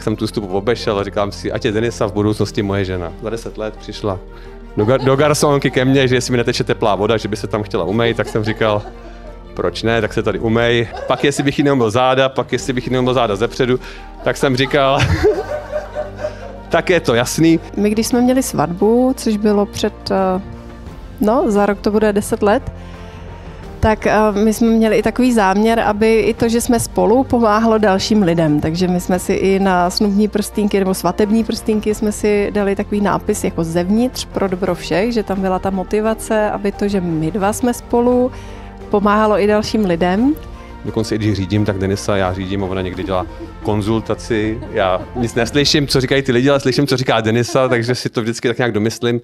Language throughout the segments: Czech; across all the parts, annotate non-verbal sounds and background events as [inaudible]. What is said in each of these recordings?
tak jsem tu stupu obešel a říkám si, ať je Denisa v budoucnosti moje žena. Za deset let přišla do, gar- do garsonky ke mně, že jestli mi neteče teplá voda, že by se tam chtěla umýt, tak jsem říkal, proč ne, tak se tady umej. Pak jestli bych jí neuměl záda, pak jestli bych jí neuměl záda zepředu, tak jsem říkal, [laughs] tak je to jasný. My když jsme měli svatbu, což bylo před, eh, no za rok to bude deset let, tak eh, my jsme měli i takový záměr, aby i to, že jsme spolu, pomáhalo dalším lidem. Takže my jsme si i na snubní prstínky nebo svatební prstínky jsme si dali takový nápis jako zevnitř pro dobro všech, že tam byla ta motivace, aby to, že my dva jsme spolu, pomáhalo i dalším lidem. Dokonce i když řídím, tak Denisa já řídím a ona někdy dělá konzultaci. Já nic neslyším, co říkají ty lidi, ale slyším, co říká Denisa, takže si to vždycky tak nějak domyslím.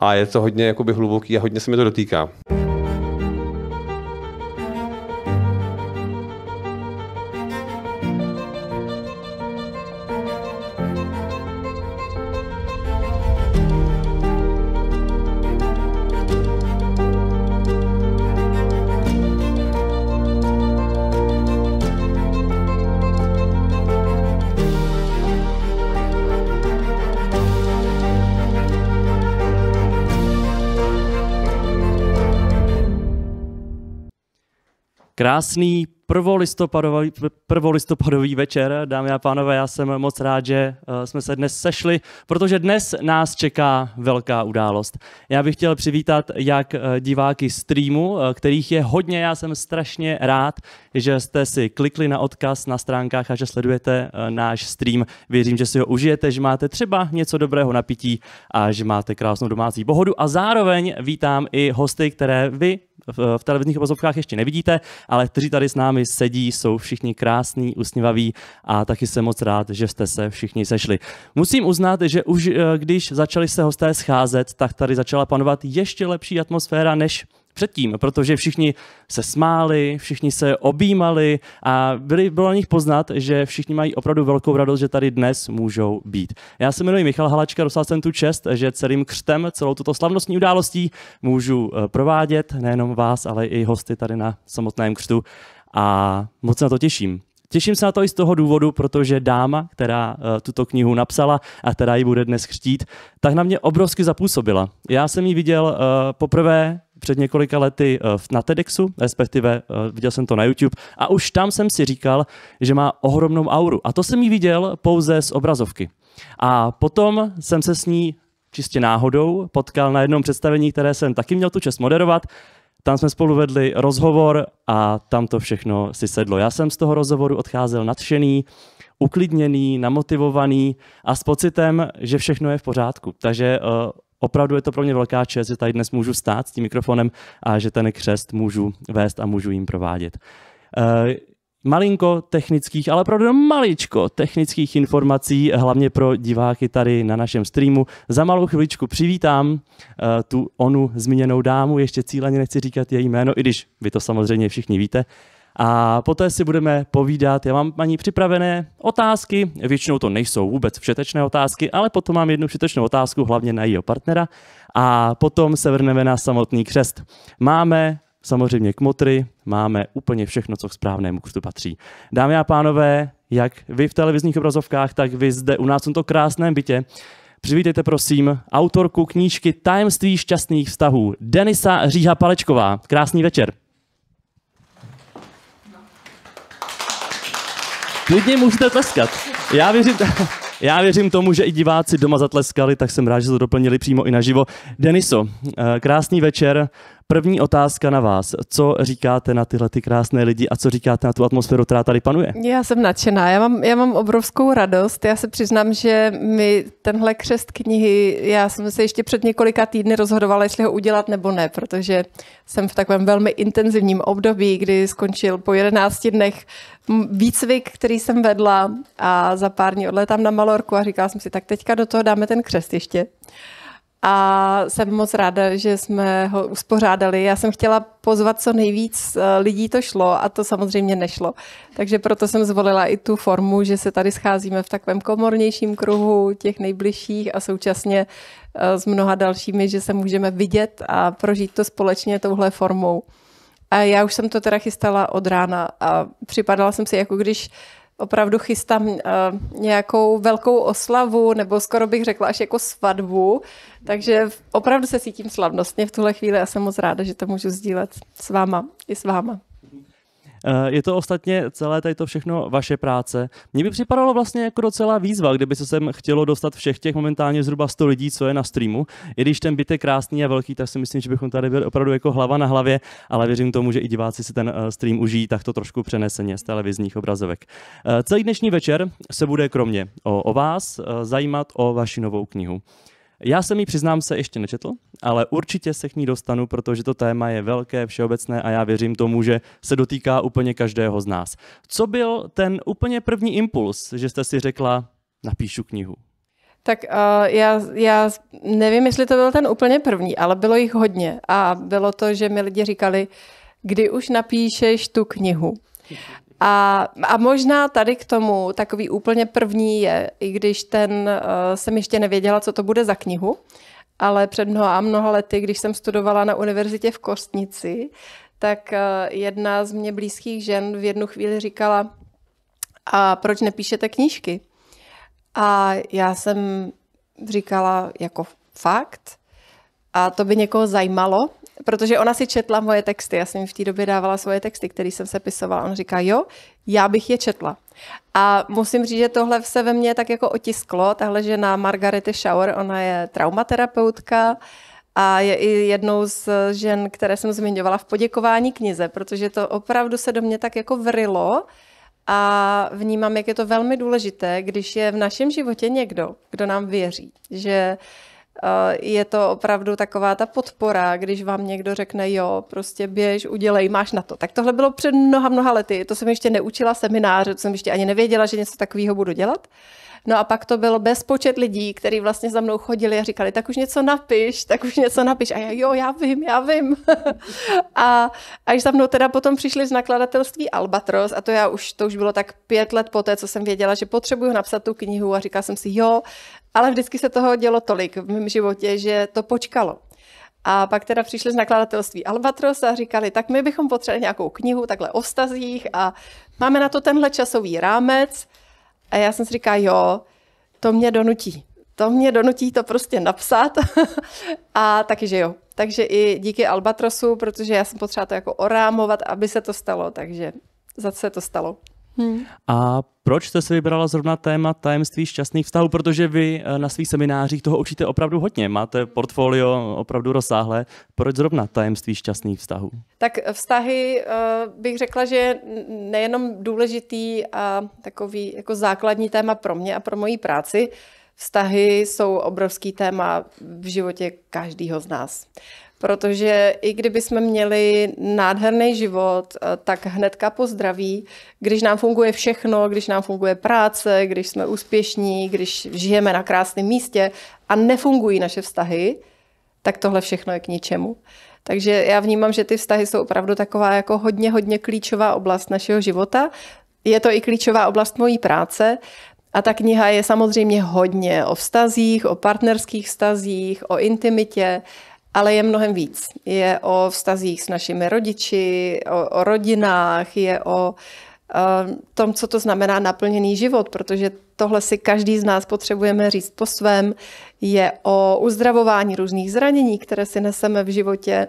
A je to hodně jakoby hluboký a hodně se mi to dotýká. Krásný prvolistopadový, prvolistopadový večer, dámy a pánové, já jsem moc rád, že eh, jsme se dnes sešli, protože dnes nás čeká velká událost. Já bych chtěl přivítat jak eh, diváky streamu, eh, kterých je hodně, já jsem strašně rád, že jste si klikli na odkaz na stránkách a že sledujete náš stream. Věřím, že si ho užijete, že máte třeba něco dobrého na pití a že máte krásnou domácí pohodu. A zároveň vítám i hosty, které vy v, televizních obrazovkách ještě nevidíte, ale kteří tady s námi sedí, jsou všichni krásní, usměvaví a taky jsem moc rád, že jste se všichni sešli. Musím uznat, že už eh, když začali se hosté scházet, tak tady začala panovat ještě lepší atmosféra než předtím, protože všichni se smáli, všichni se objímali a byli, bylo na nich poznat, že všichni mají opravdu velkou radost, že tady dnes můžou být. Já se jmenuji Michal Halačka, dostal jsem tu čest, že celým křtem, celou tuto slavnostní událostí můžu eh, provádět nejenom vás, ale i hosty tady na samotném křtu a moc se na to těším. Těším se na to i z toho důvodu, protože dáma, která eh, tuto knihu napsala a která ji bude dnes křtít, tak na mě obrovsky zapůsobila. Já jsem ji viděl eh, poprvé před několika lety eh, na TEDxu, respektive eh, viděl jsem to na YouTube a už tam jsem si říkal, že má ohromnou auru. A to jsem ji viděl pouze z obrazovky. A potom jsem se s ní čistě náhodou potkal na jednom představení, které jsem taky měl tu čest moderovat. Tam jsme spolu vedli rozhovor a tam to všechno si sedlo. Já jsem z toho rozhovoru odcházel nadšený, uklidněný, namotivovaný a s pocitem, že všechno je v pořádku. Takže uh, opravdu je to pro mě velká čest, že tady dnes můžu stát s tím mikrofonem a že ten křest můžu vést a můžu jim provádět. Eh, malinko technických, ale opravdu maličko technických informací, hlavně pro diváky tady na našem streamu. Za malou chviličku přivítám eh, tu onu zmíněnou dámu, ještě cíleně nechci říkat její jméno, i když vy to samozřejmě všichni víte a poté si budeme povídat. Já mám ní připravené otázky, většinou to nejsou vůbec všetečné otázky, ale potom mám jednu všetečnou otázku hlavně na jejího partnera a potom se vrneme na samotný křest. Máme samozřejmě kmotry, máme úplně všechno, co k správnému křtu patří. Dámy a pánové, jak vy v televizních obrazovkách, tak vy zde u nás v tomto krásném bytě. Přivítejte prosím autorku knížky Tajemství šťastných vztahů, Denisa Říha Palečková. Krásný večer. Klidně můžete tleskat. Já věřím, [laughs] já věřím tomu, že i diváci doma zatleskali, tak jsem rád, že to doplnili přímo i naživo. Deniso, eh, krásný večer. První otázka na vás. Co říkáte na tyhle ty krásné lidi a co říkáte na tu atmosféru, která tady panuje? Já jsem nadšená. Já mám, já mám obrovskou radost. Já se přiznám, že mi tenhle křest knihy, já jsem se ještě před několika týdny rozhodovala, jestli ho udělat nebo ne, protože jsem v takovém velmi intenzivním období, kdy skončil po 11 dnech výcvik, který jsem vedla a za pár dní odletám na Malorku a říkala jsem si, tak teďka do toho dáme ten křest ještě a jsem moc ráda, že jsme ho uspořádali. Já jsem chtěla pozvat co nejvíc eh, lidí, to šlo a to samozřejmě nešlo. Takže proto jsem zvolila i tu formu, že se tady scházíme v takovém komornějším kruhu těch nejbližších a současně eh, s mnoha dalšími, že se můžeme vidět a prožít to společně touhle formou. A já už jsem to teda chystala od rána a připadala jsem si, jako když opravdu chystám eh, nějakou velkou oslavu, nebo skoro bych řekla až jako svatbu. Takže opravdu se cítím slavnostně v tuhle chvíli a jsem moc ráda, že to můžu sdílet s váma i s váma. Eh, je to ostatně celé tady to všechno vaše práce. Mně by připadalo vlastně jako docela výzva, kdyby se sem chtělo dostat všech těch momentálně zhruba 100 lidí, co je na streamu. I když ten byt je krásný a velký, tak si myslím, že bychom tady byli opravdu jako hlava na hlavě, ale věřím tomu, že i diváci si ten eh, stream užijí takto trošku přeneseně z televizních obrazovek. Eh, celý dnešní večer se bude kromě o, o vás zajímat o vaši novou knihu. Já jsem ji přiznám se ještě nečetl, ale určitě se k ní dostanu, protože to téma je velké, všeobecné a já věřím tomu, že se dotýká úplně každého z nás. Co byl ten úplně první impuls, že jste si řekla, napíšu knihu? Tak uh, já, já nevím, jestli to byl ten úplně první, ale bylo jich hodně. A bylo to, že mi lidi říkali, kdy už napíšeš tu knihu. A, a možná tady k tomu takový úplně první je, i když ten uh, jsem ještě nevěděla, co to bude za knihu, ale před mnoha a mnoha lety, když jsem studovala na univerzitě v Kostnici, tak uh, jedna z mě blízkých žen v jednu chvíli říkala, a proč nepíšete knížky? A já jsem říkala jako fakt, a to by někoho zajímalo, protože ona si četla moje texty, já jsem v té době dávala svoje texty, které jsem se pisovala. On říká, jo, já bych je četla. A musím říct, že tohle se ve mně tak jako otisklo, tahle žena Margarety Schauer, ona je traumaterapeutka, a je i jednou z žen, které jsem zmiňovala v poděkování knize, protože to opravdu se do mě tak jako vrilo a vnímám, jak je to velmi důležité, když je v našem životě někdo, kdo nám věří, že uh, Eh, je to opravdu taková ta podpora, když vám někdo řekne, jo, prostě běž, udělej, máš na to. Tak tohle bylo před mnoha, mnoha lety. To jsem ještě neučila semináře, to jsem ještě ani nevěděla, že něco takového budu dělat. No a pak to bylo bezpočet lidí, kteří vlastně za mnou chodili a říkali, tak už něco napiš, tak už něco napiš. A já, jo, já vím, já vím. [laughs] a až za mnou teda potom přišli z nakladatelství Albatros a to já už, to už bylo tak pět let poté, co jsem věděla, že potřebuju napsat tu knihu a říkala jsem si, jo, ale vždycky se toho dělo tolik v mém životě, že to počkalo. A pak teda přišli z nakladatelství Albatros a říkali, tak my bychom potřebovali nějakou knihu takhle o vztazích a máme na to tenhle časový rámec a já jsem si říkala, jo, to mě donutí. To mě donutí to prostě napsat. [laughs] a taky, že jo. Takže i díky Albatrosu, protože já jsem potřeba to jako orámovat, aby se to stalo. Takže zase to stalo. Hmm. A proč jste si vybrala zrovna téma tajemství šťastných vztahů? Protože vy eh, na svých seminářích toho učíte opravdu hodně. Máte portfolio opravdu rozsáhlé. Proč zrovna tajemství šťastných vztahů? Tak eh, vztahy eh, bych řekla, že je nejenom důležitý a takový jako základní téma pro mě a pro moji práci, Vztahy jsou obrovský téma v životě každého z nás. Protože i kdyby jsme měli nádherný život, eh, tak hnedka po zdraví, když nám funguje všechno, když nám funguje práce, když jsme úspěšní, když žijeme na krásném místě a nefungují naše vztahy, tak tohle všechno je k ničemu. Takže já vnímám, že ty vztahy jsou opravdu taková jako hodně, hodně klíčová oblast našeho života. Je to i klíčová oblast mojí práce. A ta kniha je samozřejmě hodně o vztazích, o partnerských vztazích, o intimitě, ale je mnohem víc. Je o vztazích s našimi rodiči, o, o rodinách, je o eh, tom, co to znamená naplněný život, protože tohle si každý z nás potřebujeme říct po svém. Je o uzdravování různých zranění, které si neseme v životě.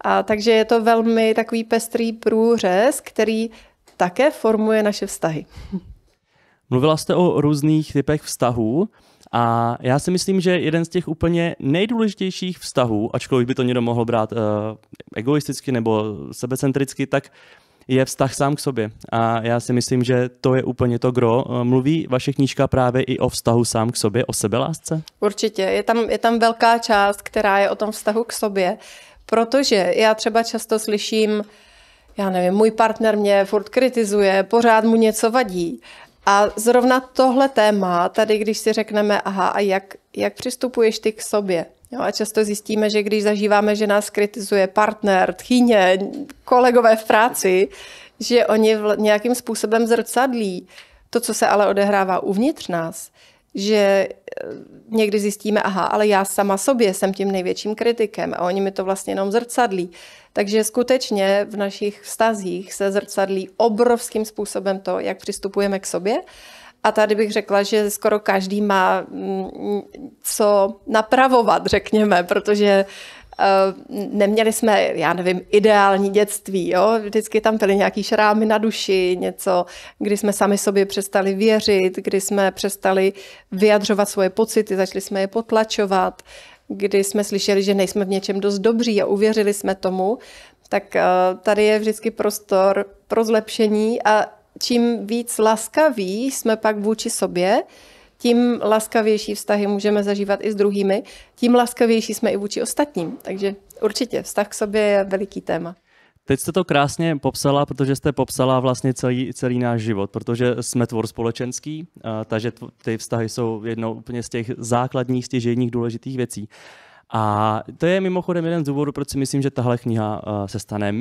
A takže je to velmi takový pestrý průřez, který také formuje naše vztahy. Mluvila jste o různých typech vztahů. A já si myslím, že jeden z těch úplně nejdůležitějších vztahů, ačkoliv by to někdo mohl brát uh, egoisticky nebo sebecentricky, tak je vztah sám k sobě. A já si myslím, že to je úplně to gro. Eh, mluví vaše knížka právě i o vztahu sám k sobě, o sebelásce? Určitě. Je tam, je tam velká část, která je o tom vztahu k sobě. Protože já třeba často slyším, já nevím, můj partner mě furt kritizuje, pořád mu něco vadí. A zrovna tohle téma, tady když si řekneme, aha, a jak, jak přistupuješ ty k sobě? Jo, a často zjistíme, že když zažíváme, že nás kritizuje partner, tchýně, kolegové v práci, že oni v, nějakým způsobem zrcadlí to, co se ale odehrává uvnitř nás že eh, někdy zjistíme, aha, ale já sama sobě jsem tím největším kritikem a oni mi to vlastně jenom zrcadlí. Takže skutečně v našich vztazích se zrcadlí obrovským způsobem to, jak přistupujeme k sobě. A tady bych řekla, že skoro každý má mm, co napravovat, řekněme, protože Eh, neměli jsme, já nevím, ideální dětství, jo? vždycky tam byly nějaký šrámy na duši, něco, kdy jsme sami sobě přestali věřit, kdy jsme přestali vyjadřovat svoje pocity, začali jsme je potlačovat, kdy jsme slyšeli, že nejsme v něčem dost dobří a uvěřili jsme tomu, tak eh, tady je vždycky prostor pro zlepšení a čím víc laskaví jsme pak vůči sobě, tím laskavější vztahy můžeme zažívat i s druhými, tím laskavější jsme i vůči ostatním. Takže určitě vztah k sobě je veliký téma. Teď jste to krásně popsala, protože jste popsala vlastně celý, celý náš život, protože jsme tvor společenský, takže ty vztahy jsou jednou úplně z těch základních, stěžejních důležitých věcí. A to je mimochodem jeden z důvodů, proč si myslím, že tahle kniha se stane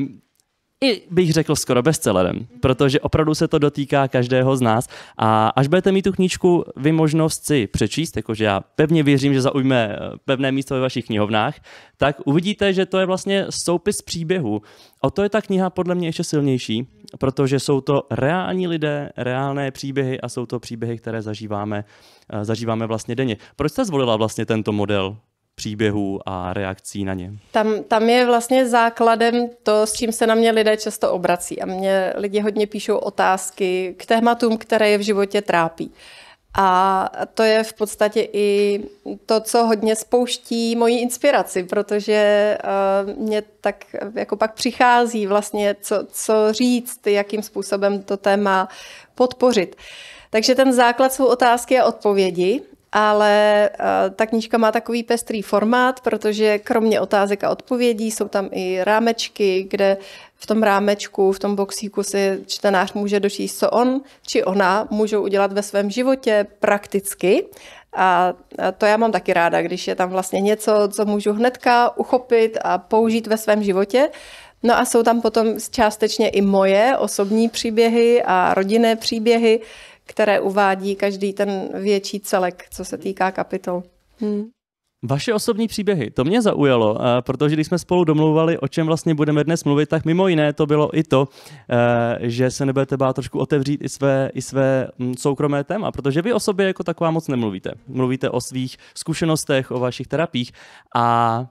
i bych řekl skoro bestsellerem, protože opravdu se to dotýká každého z nás a až budete mít tu knížku vy možnost si přečíst, jakože já pevně věřím, že zaujme eh, pevné místo ve vašich knihovnách, tak uvidíte, že to je vlastně soupis příběhu. O to je ta kniha podle mě ještě silnější, protože jsou to reální lidé, reálné příběhy a jsou to příběhy, které zažíváme, eh, zažíváme vlastně denně. Proč jste zvolila vlastně tento model příběhů a reakcí na ně. Tam, tam je vlastně základem to, s čím se na mě lidé často obrací. A mě lidi hodně píšou otázky k tématům, které je v životě trápí. A to je v podstatě i to, co hodně spouští moji inspiraci, protože eh, mě tak jako pak přichází vlastně, co, co říct, jakým způsobem to téma podpořit. Takže ten základ jsou otázky a odpovědi ale eh, ta knížka má takový pestrý formát, protože kromě otázek a odpovědí jsou tam i rámečky, kde v tom rámečku, v tom boxíku si čtenář může dočíst, co on či ona můžou udělat ve svém životě prakticky. A to já mám taky ráda, když je tam vlastně něco, co můžu hnedka uchopit a použít ve svém životě. No a jsou tam potom částečně i moje osobní příběhy a rodinné příběhy, které uvádí každý ten větší celek, co se týká kapitol. Hmm. Vaše osobní příběhy, to mě zaujalo, eh, protože když jsme spolu domlouvali, o čem vlastně budeme dnes mluvit, tak mimo jiné to bylo i to, eh, že se nebudete bát trošku otevřít i své, i své mm, soukromé téma, protože vy o sobě jako taková moc nemluvíte. Mluvíte o svých zkušenostech, o vašich terapiích a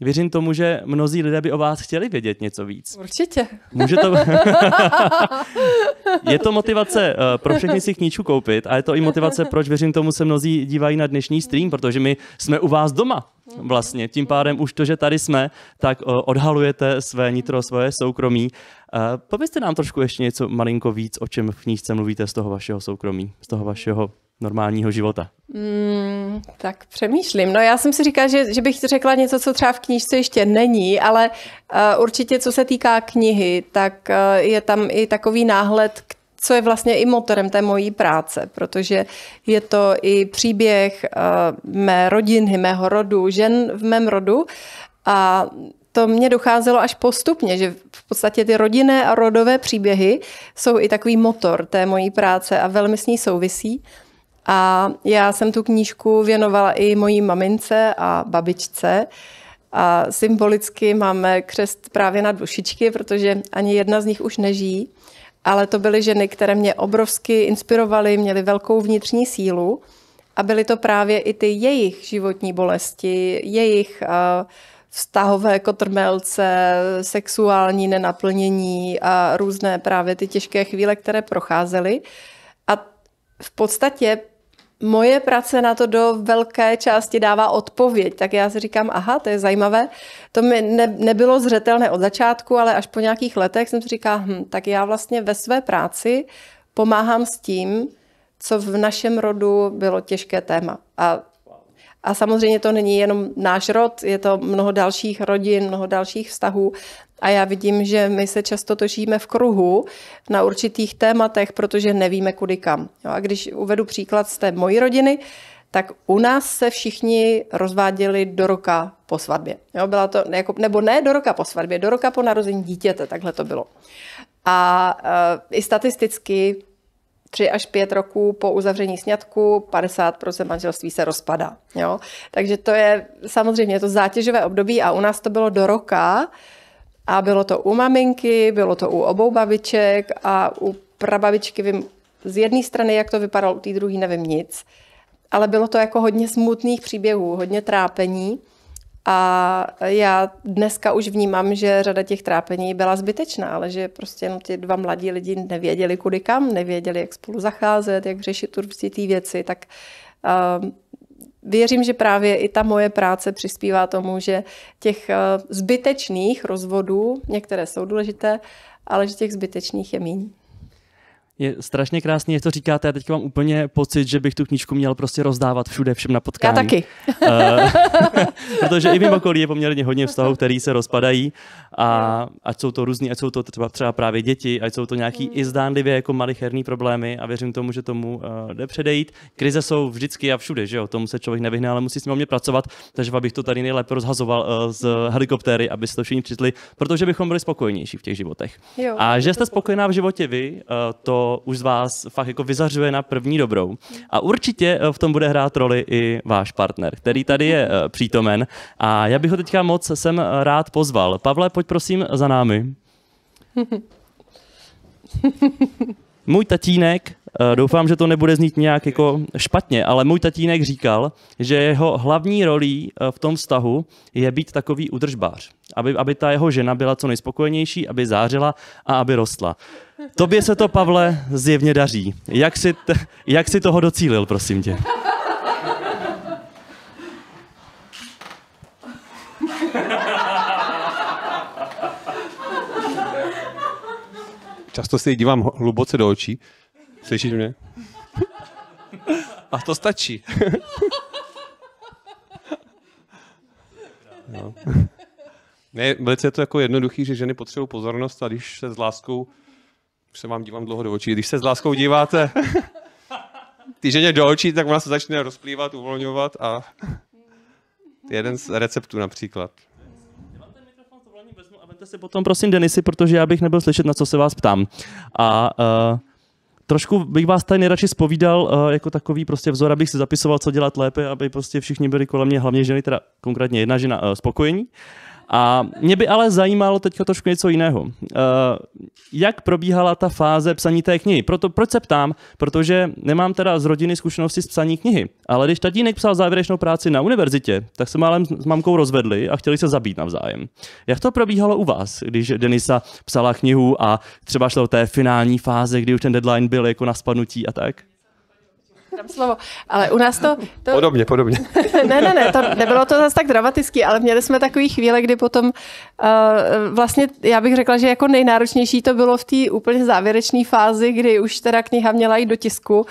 Věřím tomu, že mnozí lidé by o vás chtěli vědět něco víc. Určitě. Může to... [laughs] je to motivace eh, pro všechny si knížku koupit a je to i motivace, proč věřím tomu se mnozí dívají na dnešní stream, protože my jsme u vás doma vlastně. Tím pádem už to, že tady jsme, tak eh, odhalujete své nitro, svoje soukromí. Eh, povězte nám trošku ještě něco malinko víc, o čem v knížce mluvíte z toho vašeho soukromí, z toho vašeho normálního života? Mm, tak přemýšlím. No já jsem si říkala, že, že bych řekla něco, co třeba v knížce ještě není, ale uh, určitě co se týká knihy, tak uh, je tam i takový náhled, co je vlastně i motorem té mojí práce, protože je to i příběh uh, mé rodiny, mého rodu, žen v mém rodu a to mě docházelo až postupně, že v podstatě ty rodinné a rodové příběhy jsou i takový motor té mojí práce a velmi s ní souvisí. Uh, a já jsem tu knížku věnovala i mojí mamince a babičce. A symbolicky máme křest právě na dušičky, protože ani jedna z nich už nežijí. Ale to byly ženy, které mě obrovsky inspirovaly, měly velkou vnitřní sílu. A byly to právě i ty jejich životní bolesti, jejich vztahové kotrmelce, sexuální nenaplnění a různé právě ty těžké chvíle, které procházely. A v podstatě moje práce na to do velké části dává odpověď. Tak já si říkám, aha, to je zajímavé. To mi ne, nebylo zřetelné od začátku, ale až po nějakých letech jsem si říkala, hm, tak já vlastně ve své práci pomáhám s tím, co v našem rodu bylo těžké téma. A a samozřejmě to není jenom náš rod, je to mnoho dalších rodin, mnoho dalších vztahů. A já vidím, že my se často točíme v kruhu na určitých tématech, protože nevíme kudy kam. Jo, a když uvedu příklad z té mojí rodiny, tak u nás se všichni rozváděli do roka po svatbě. Jo, byla to, jako, nebo ne do roka po svatbě, do roka po narození dítěte, takhle to bylo. A e, i statisticky 3 až 5 roků po uzavření sňatku 50% manželství se rozpadá. Jo? Takže to je samozřejmě to zátěžové období a u nás to bylo do roka a bylo to u maminky, bylo to u obou babiček a u prababičky vím z jedné strany, jak to vypadalo, u té druhé nevím nic. Ale bylo to jako hodně smutných příběhů, hodně trápení. A já dneska už vnímám, že řada těch trápení byla zbytečná, ale že prostě jenom ty dva mladí lidi nevěděli kudy kam, nevěděli, jak spolu zacházet, jak řešit určitý věci, tak uh, věřím, že právě i ta moje práce přispívá tomu, že těch eh, zbytečných rozvodů, některé jsou důležité, ale že těch zbytečných je méně je strašně krásný, jak to říkáte. Já teď mám úplně pocit, že bych tu knížku měl prostě rozdávat všude, všem na potkání. Já taky. Eh, [laughs] protože i mimo okolí je poměrně hodně vztahů, který se rozpadají. A ať jsou to různý, ať jsou to třeba, třeba právě děti, ať jsou to nějaký hmm. i zdánlivě jako malicherní problémy a věřím tomu, že tomu uh, jde předejít. Krize jsou vždycky a všude, že jo? Tomu se člověk nevyhne, ale musí s ním pracovat. Takže abych to tady nejlépe rozhazoval uh, z helikoptéry, aby se to všichni přitli, protože bychom byli spokojenější v těch životech. Jo, a že jste spokojená v životě vy, uh, to už z vás fakt jako vyzařuje na první dobrou. A určitě eh, v tom bude hrát roli i váš partner, který tady je eh, přítomen. A já bych ho teďka moc sem eh, rád pozval. Pavle, pojď prosím za námi. [laughs] Můj tatínek, doufám, že to nebude znít nějak jako špatně, ale můj tatínek říkal, že jeho hlavní rolí v tom vztahu je být takový udržbář, aby, aby ta jeho žena byla co nejspokojenější, aby zářila a aby rostla. Tobě se to, Pavle, zjevně daří. Jak si, t- jak si toho docílil, prosím tě? Často jí dívám hluboce do očí. Slyšíš mě? A to stačí. no. Ne, velice je to jako jednoduchý, že ženy potřebují pozornost a když se s láskou se vám dívám dlouho do očí, když se s láskou díváte [laughs] ty ženě do očí, tak ona se začne rozplývat, uvolňovat a to je jeden z receptů například. Se si potom prosím Denisy, protože já bych nebyl slyšet, na co se vás ptám. A uh, trošku bych vás tady nejradši spovídal uh, e, jako takový prostě vzor, abych si zapisoval, co dělat lépe, aby prostě všichni byli kolem mě, hlavně ženy, teda konkrétně jedna žena, uh, spokojení. Uh, a mě by ale zajímalo teďka trošku něco jiného. Uh, jak probíhala ta fáze psaní té knihy? Proto, proč se ptám? Protože nemám teda z rodiny zkušenosti s psaní knihy. Ale když tatínek psal závěrečnou práci na univerzitě, tak se málem s mamkou rozvedli a chtěli se zabít navzájem. Jak to probíhalo u vás, když Denisa psala knihu a třeba šlo do té finální fáze, kdy už ten deadline byl jako na spadnutí a tak? dám slovo. Ale u nás to... to... Podobně, podobně. [laughs] ne, ne, ne, to nebylo to zase tak dramatický, ale měli jsme takový chvíle, kdy potom uh, vlastně, já bych řekla, že jako nejnáročnější to bylo v té úplně závěrečné fázi, kdy už teda kniha měla jít do tisku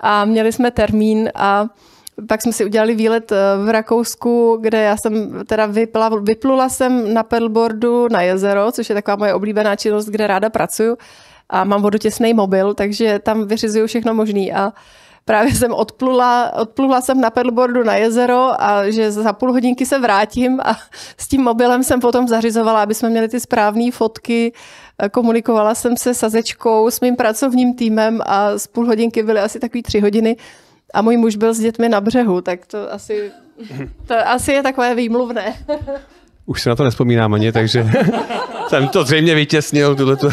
a měli jsme termín a pak jsme si udělali výlet eh, v Rakousku, kde já jsem teda vypla, vyplula jsem na pedalboardu na jezero, což je taková moje oblíbená činnost, kde ráda pracuju a mám vodotěsný mobil, takže tam vyřizuju všechno možný a právě jsem odplula, odplula jsem na pedalboardu na jezero a že za půl hodinky se vrátím a s tím mobilem jsem potom zařizovala, aby jsme měli ty správné fotky. Eh, komunikovala jsem se sazečkou s mým pracovním týmem a z půl hodinky byly asi takový tři hodiny a můj muž byl s dětmi na břehu, tak to asi, to asi je takové výmluvné. Už se na to nespomínám ani, takže jsem to zřejmě vytěsnil. Tuto.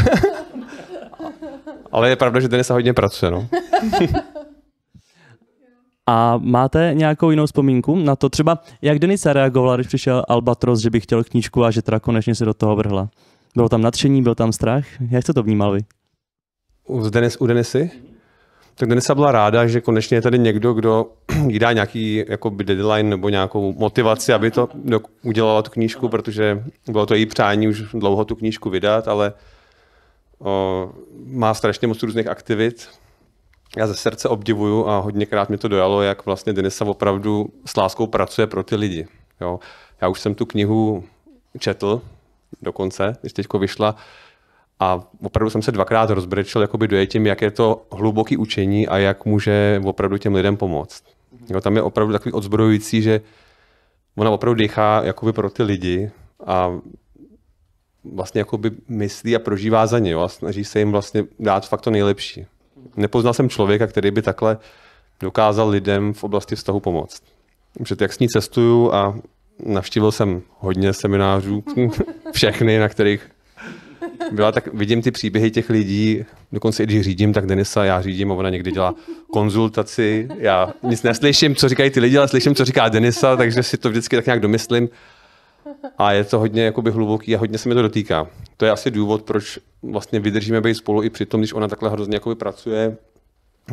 [laughs] Ale je pravda, že Denisa hodně pracuje. No. [laughs] A máte nějakou jinou vzpomínku na to? Třeba jak Denisa reagovala, když přišel Albatros, že by chtěl knížku a že teda konečně se do toho vrhla? Bylo tam nadšení, byl tam strach? Jak jste to vnímal vy? U, Denis, u Denisy? Tak Denisa byla ráda, že konečně je tady někdo, kdo [clears throat] jí dá nějaký jako deadline nebo nějakou motivaci, aby to udělala tu knížku, protože bylo to její přání už dlouho tu knížku vydat, ale o, má strašně moc různých aktivit, já ze srdce obdivuju a hodněkrát mi to dojalo, jak vlastně Denisa opravdu s láskou pracuje pro ty lidi. Jo. Já už jsem tu knihu četl dokonce, když teď vyšla, a opravdu jsem se dvakrát rozbrečil jakoby dojetím, jak je to hluboký učení a jak může opravdu těm lidem pomoct. Mhm. Jo, tam je opravdu takový odzbrojující, že ona opravdu dýchá jakoby pro ty lidi a vlastně jakoby myslí a prožívá za ně jo, a snaží se jim vlastně dát fakt to nejlepší nepoznal jsem člověka, který by takhle dokázal lidem v oblasti vztahu pomoct. Před jak s ní cestuju a navštívil jsem hodně seminářů, [laughs] všechny, na kterých byla, tak vidím ty příběhy těch lidí, dokonce i když řídím, tak Denisa já řídím a ona někdy dělá konzultaci, já nic neslyším, co říkají ty lidi, ale slyším, co říká Denisa, takže si to vždycky tak nějak domyslím a je to hodně jakoby hluboký a hodně se mi to dotýká. To je asi důvod, proč vlastně vydržíme být spolu i při tom, když ona takhle hrozně jakoby pracuje.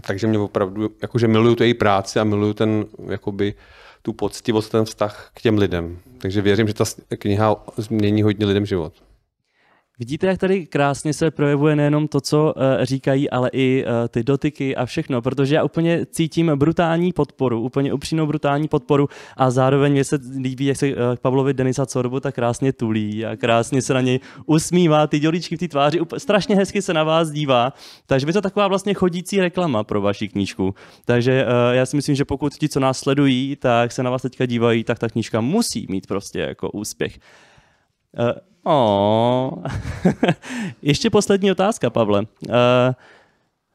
Takže mě opravdu, jakože miluju tu její práci a miluju ten, jakoby, tu poctivost, ten vztah k těm lidem. Takže věřím, že ta kniha změní hodně lidem život. Vidíte, jak tady krásně se projevuje nejenom to, co eh, říkají, ale i eh, ty dotyky a všechno, protože já úplně cítím brutální podporu, úplně upřímnou brutální podporu a zároveň mě se líbí, jak se eh, k Pavlovi Denisa Corbu tak krásně tulí a krásně se na něj usmívá, ty dělíčky v té tváři, strašně hezky se na vás dívá, takže by to taková vlastně chodící reklama pro vaši knížku. Takže já si myslím, že pokud ti, co nás sledují, tak se na vás teďka dívají, tak ta knížka musí mít prostě jako úspěch. [laughs] Ještě poslední otázka, Pavle. Uh,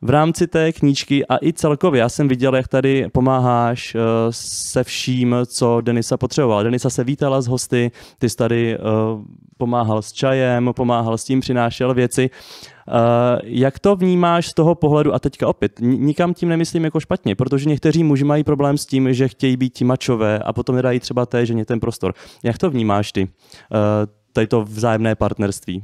v rámci té knížky a i celkově, já jsem viděl, jak tady pomáháš eh, se vším, co Denisa potřeboval. Denisa se vítala s hosty, ty jsi tady eh, pomáhal s čajem, pomáhal s tím, přinášel věci. jak to vnímáš z toho pohledu, a teďka opět, nikam tím nemyslím jako špatně, protože někteří muži mají problém s tím, že chtějí být mačové a potom nedají třeba té ženě ten prostor. Jak to vnímáš ty? tady to vzájemné partnerství.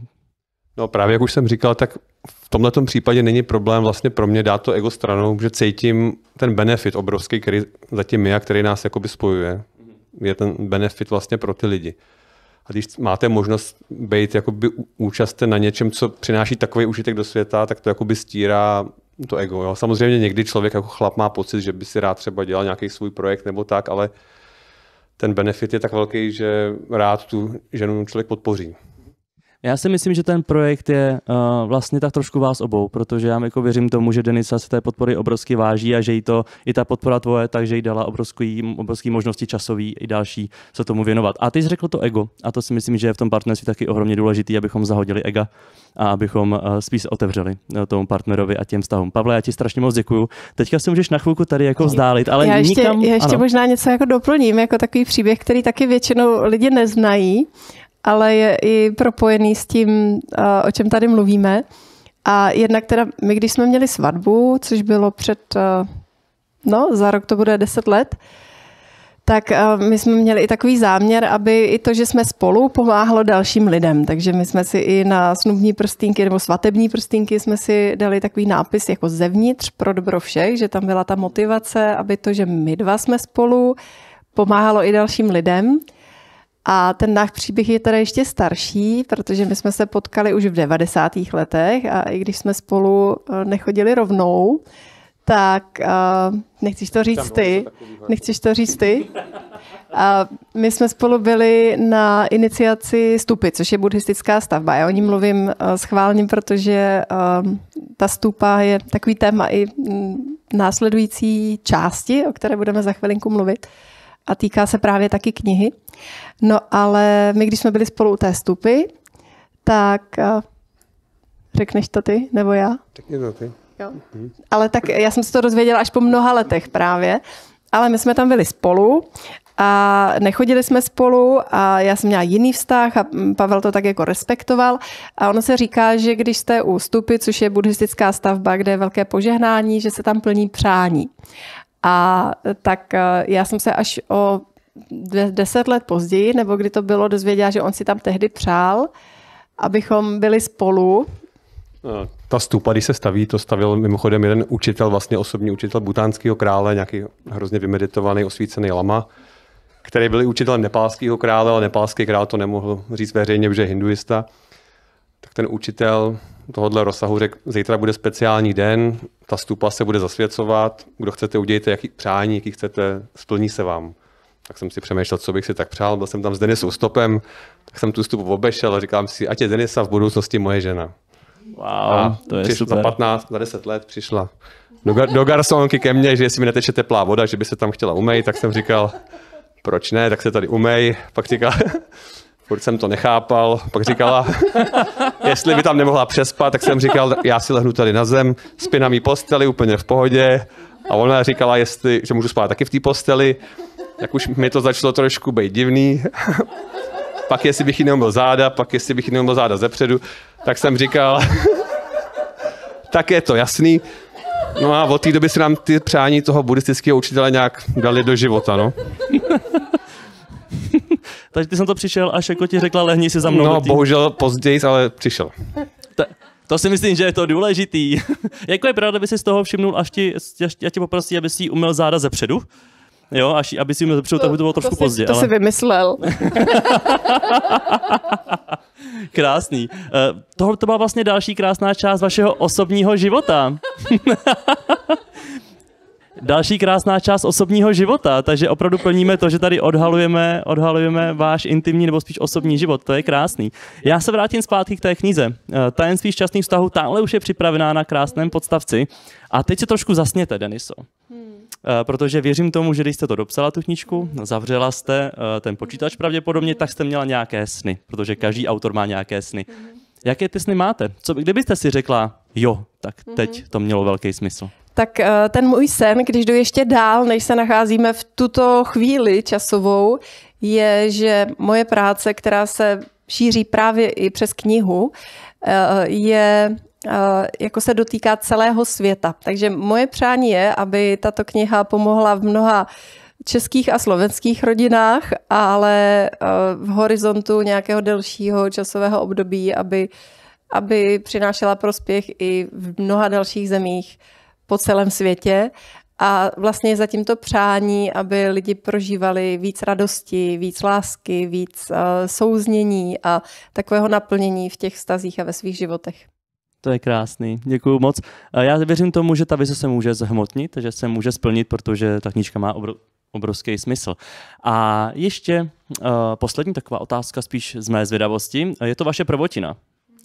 No právě jak už jsem říkal, tak v tomhle případě není problém vlastně pro mě dát to ego stranou, že cítím ten benefit obrovský, který zatím je a který nás jakoby spojuje. Je ten benefit vlastně pro ty lidi. A když máte možnost být jakoby účasten na něčem, co přináší takový užitek do světa, tak to jakoby stírá to ego. Jo. Samozřejmě někdy člověk jako chlap má pocit, že by si rád třeba dělal nějaký svůj projekt nebo tak, ale ten benefit je tak velký, že rád tu ženu člověk podpoří. Já si myslím, že ten projekt je uh, vlastně tak trošku vás obou, protože já jako věřím tomu, že Denisa se té podpory obrovsky váží a že jí to i ta podpora tvoje, takže jí dala obrovský, obrovský možnosti časový i další se tomu věnovat. A ty jsi řekl to ego a to si myslím, že je v tom partnerství taky ohromně důležitý, abychom zahodili ega a abychom uh, spíš otevřeli uh, tomu partnerovi a těm vztahům. Pavle, já ti strašně moc děkuju. Teďka si můžeš na chvilku tady jako vzdálit, ale já ještě, nikam... Já ještě ano. možná něco jako doplním, jako takový příběh, který taky většinou lidi neznají ale je i propojený s tím, eh, o čem tady mluvíme. A jednak teda my, když jsme měli svatbu, což bylo před, eh, no za rok to bude 10 let, tak eh, my jsme měli i takový záměr, aby i to, že jsme spolu, pomáhalo dalším lidem. Takže my jsme si i na snubní prstínky nebo svatební prstínky jsme si dali takový nápis jako zevnitř pro dobro všech, že tam byla ta motivace, aby to, že my dva jsme spolu, pomáhalo i dalším lidem. A ten náš příběh je teda ještě starší, protože my jsme se potkali už v 90. letech a i když jsme spolu eh, nechodili rovnou, tak uh, nechceš to říct ty, nechceš to říct ty. A my jsme spolu byli na iniciaci stupy, což je buddhistická stavba. Já o ní mluvím eh, schválně, protože ehm, ta stupa je takový téma i mm, následující části, o které budeme za chvilinku mluvit a týká se právě taky knihy. No ale my, když jsme byli spolu u té stupy, tak eh, řekneš to ty nebo já? Řekni to ty. Jo. Mhm. Ale tak já jsem se to dozvěděla až po mnoha letech právě. Ale my jsme tam byli spolu a nechodili jsme spolu a já jsem měla jiný vztah a mm, Pavel to tak jako respektoval a ono se říká, že když jste u stupy, což je buddhistická stavba, kde je velké požehnání, že se tam plní přání. A tak eh, já jsem se až o deset let později, nebo kdy to bylo, dozvěděla, že on si tam tehdy přál, abychom byli spolu. Eh, ta stupa, když se staví, to stavil mimochodem jeden učitel, vlastně osobní učitel butánského krále, nějaký hrozně vymeditovaný, osvícený lama, který byl učitelem nepálského krále, ale nepálský král to nemohl říct veřejně, protože je hinduista. Tak ten učitel tohohle rozsahu řekl, zítra bude speciální den, ta stupa se bude zasvěcovat, kdo chcete, udějte jaký přání, jaký chcete, splní se vám. Tak jsem si přemýšlel, co bych si tak přál, byl jsem tam s Denisou Stopem, tak jsem tu stupu obešel a říkám si, ať je Denisa v budoucnosti moje žena. Wow, a to je přišla super. za 15, za 10 let přišla do, gar- do garsonky ke mně, že jestli mi neteče teplá voda, že by se tam chtěla umýt, tak jsem říkal, proč ne, tak se tady umej. Pak říkal, furt jsem to nechápal, pak říkala, [laughs] jestli by tam nemohla přespat, tak jsem říkal, já si lehnu tady na zem, spí na mý posteli, úplně v pohodě. A ona říkala, jestli, že můžu spát taky v té posteli, tak už mi to začalo trošku být divný. [laughs] pak jestli bych jí neuměl záda, pak jestli bych jí neuměl záda zepředu, tak jsem říkal, [laughs] tak je to jasný. No a od té doby se nám ty přání toho buddhistického učitele nějak dali do života, no. Takže ty jsem to přišel, až jako ti řekla, lehni si za mnou. No, bohužel později, ale přišel. Ta, to si myslím, že je to důležitý. [laughs] jako je pravda, aby si z toho všimnul, až ti, až, já ti poprosí, aby si umyl záda ze předu. Jo, až, aby si umyl zepředu, tak by to bylo trošku to trošku pozdě. To ale... si vymyslel. [laughs] Krásný. Uh, tohle to byla vlastně další krásná část vašeho osobního života. [laughs] další krásná část osobního života, takže opravdu plníme to, že tady odhalujeme, odhalujeme váš intimní nebo spíš osobní život. To je krásný. Já se vrátím zpátky k té knize. Eh, Tajemství šťastných vztahů, táhle už je připravená na krásném podstavci. A teď se trošku zasněte, Deniso. Hmm. Eh, protože věřím tomu, že když jste to dopsala, tu knížku, zavřela jste eh, ten počítač pravděpodobně, tak jste měla nějaké sny, protože každý autor má nějaké sny. Mhm. Jaké ty sny máte? Co, kdybyste si řekla, jo, tak teď mhm. to mělo velký smysl? tak eh, ten můj sen, když jdu ještě dál, než se nacházíme v tuto chvíli časovou, je, že moje práce, která se šíří právě i přes knihu, eh, je eh, jako se dotýká celého světa. Takže moje přání je, aby tato kniha pomohla v mnoha českých a slovenských rodinách, ale v horizontu nějakého delšího časového období, aby, aby přinášela prospěch i v mnoha dalších zemích po celém světě. A vlastně za tímto přání, aby lidi prožívali víc radosti, víc lásky, víc eh, souznění a takového naplnění v těch stazích a ve svých životech. To je krásný, děkuji moc. Já věřím tomu, že ta vize se může zhmotnit, že se může splnit, protože ta knížka má obrov, obrovský smysl. A ještě uh, poslední taková otázka, spíš z mé zvědavosti. Je to vaše prvotina?